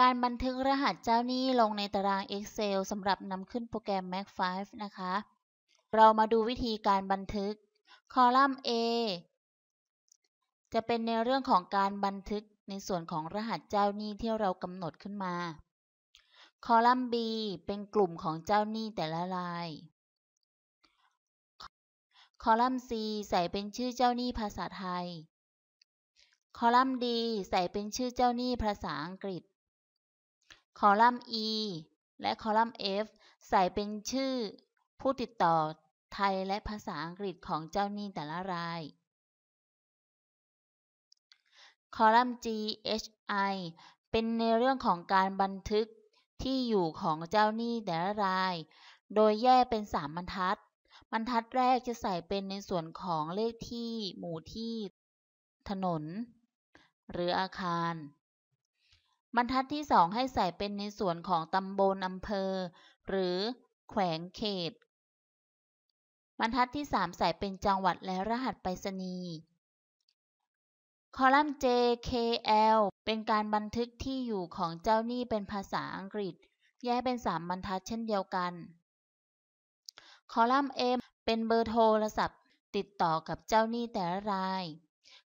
การบันทึกรหัสเจ้าหนี้ลงในตาราง Excel สำหรับนำขึ้นโปรแกรม Mac 5 นะคะ เรามาดูวิธีการบันทึก คอลัมน์ A จะเป็นในเรื่องของการบันทึกในส่วนของรหัสเจ้าหนี้ที่เรากำหนดขึ้นมา คอลัมน์ B เป็นกลุ่มของเจ้าหนี้แต่ละราย คอลัมน์ C ใส่เป็นชื่อเจ้าหนี้ภาษาไทย คอลัมน์ D ใส่เป็นชื่อเจ้าหนี้ภาษาอังกฤษคอลัมน์ E และคอลัมน์ F ใส่เป็นชื่อ ผู้ติดต่อไทยและภาษาอังกฤษของเจ้าหนี้แต่ละราย คอลัมน์ G H I เป็นในเรื่องของการบันทึกที่อยู่ของเจ้าหนี้แต่ละราย โดยแยกเป็น3บรรทัด บรรทัดแรกจะใส่เป็นในส่วนของเลขที่ หมู่ที่ถนน หรืออาคารบรรทัดที่สองให้ใส่เป็นในส่วนของ ตำบลอำเภอหรือ แขวงเขต บรรทัดที่สามใส่เป็นจังหวัดและรหัสไปรษณีย์คอลัมน์ JKL เป็นการบันทึกที่อยู่ของเจ้าหนี้เป็นภาษาอังกฤษ แยกเป็น3บรรทัดเช่นเดียวกันคอลัมน์ M เป็นเบอร์โทรศัพท์ ติดต่อกับเจ้าหนี้แต่ละราย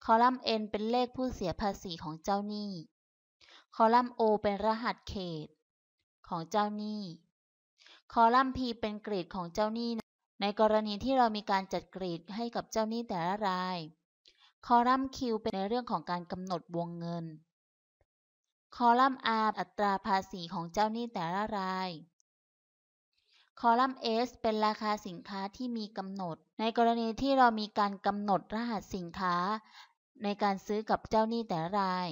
คอลัมน์ N เป็นเลขผู้เสียภาษีของเจ้าหนี้คอลัมน์ O เป็นรหัสเขต ของเจ้าหนี้ คอลัมน์ P เป็นเกรดของเจ้าหนี้ ในกรณีที่เรามีการจัดเกรดให้กับเจ้าหนี้แต่ละราย คอลัมน์ Q เป็นในเรื่องของการกำหนดวงเงิน คอลัมน์ R อัตราภาษีของเจ้าหนี้แต่ละราย คอลัมน์ S เป็นราคาสินค้าที่มีกำหนด ในกรณีที่เรามีการกำหนดรหัสสินค้า ในการซื้อกับเจ้าหนี้แต่ละราย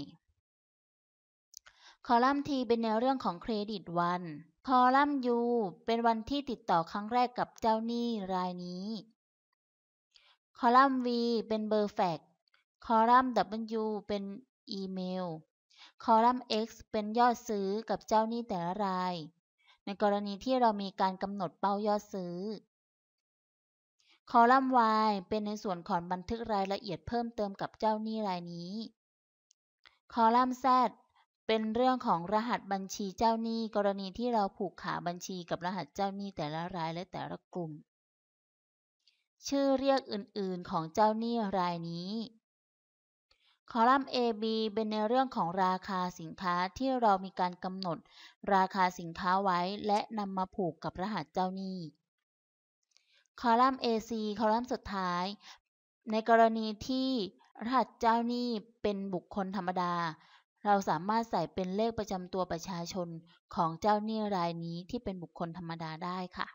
คอลัมน์ T เป็นแนวเรื่องของเครดิตวัน คอลัมน์ U เป็นวันที่ติดต่อครั้งแรกกับเจ้าหนี้รายนี้ คอลัมน์ V เป็นเบอร์แฟกคอลัมน์ W เป็นอีเมล คอลัมน์ X เป็นยอดซื้อกับเจ้าหนี้แต่ละราย ในกรณีที่เรามีการกำหนดเป้ายอดซื้อ คอลัมน์ Y เป็นในส่วนของบันทึกรายละเอียดเพิ่มเติมกับเจ้าหนี้รายนี้ คอลัมน์ Z เป็นเรื่องของรหัสบัญชีเจ้าหนี้ กรณีที่เราผูกขาบัญชีกับรหัสเจ้าหนี้แต่ละรายและแต่ละกลุ่ม ชื่อเรียกอื่นๆ ของเจ้าหนี้รายนี้ คอลัมน์ AB เป็นในเรื่องของราคาสินค้าที่เรามีการกำหนดราคาสินค้าไว้ และนำมาผูกกับรหัสเจ้าหนี้ คอลัมน์ AC คอลัมน์สุดท้าย ในกรณีที่รหัสเจ้าหนี้เป็นบุคคลธรรมดาเราสามารถใส่เป็นเลขประจำตัวประชาชนของเจ้าหนี้รายนี้ที่เป็นบุคคลธรรมดาได้ค่ะ